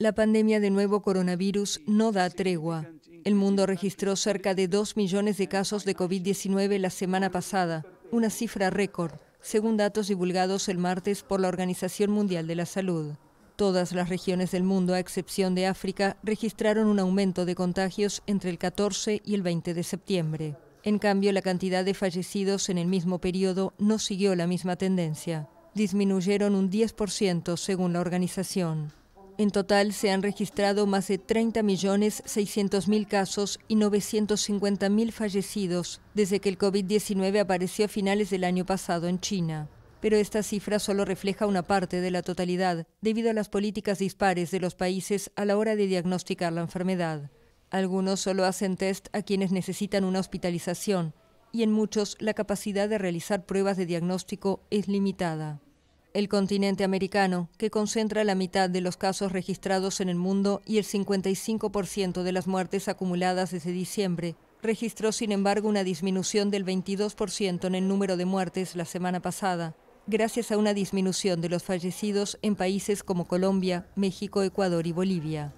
La pandemia de nuevo coronavirus no da tregua. El mundo registró cerca de 2 millones de casos de COVID-19 la semana pasada, una cifra récord, según datos divulgados el martes por la Organización Mundial de la Salud. Todas las regiones del mundo, a excepción de África, registraron un aumento de contagios entre el 14 y el 20 de septiembre. En cambio, la cantidad de fallecidos en el mismo periodo no siguió la misma tendencia. Disminuyeron un 10% según la organización. En total se han registrado más de 30 millones 600 casos y 950.000 fallecidos desde que el COVID-19 apareció a finales del año pasado en China. Pero esta cifra solo refleja una parte de la totalidad, debido a las políticas dispares de los países a la hora de diagnosticar la enfermedad. Algunos solo hacen test a quienes necesitan una hospitalización y en muchos la capacidad de realizar pruebas de diagnóstico es limitada. El continente americano, que concentra la mitad de los casos registrados en el mundo y el 55% de las muertes acumuladas desde diciembre, registró sin embargo una disminución del 22% en el número de muertes la semana pasada, gracias a una disminución de los fallecidos en países como Colombia, México, Ecuador y Bolivia.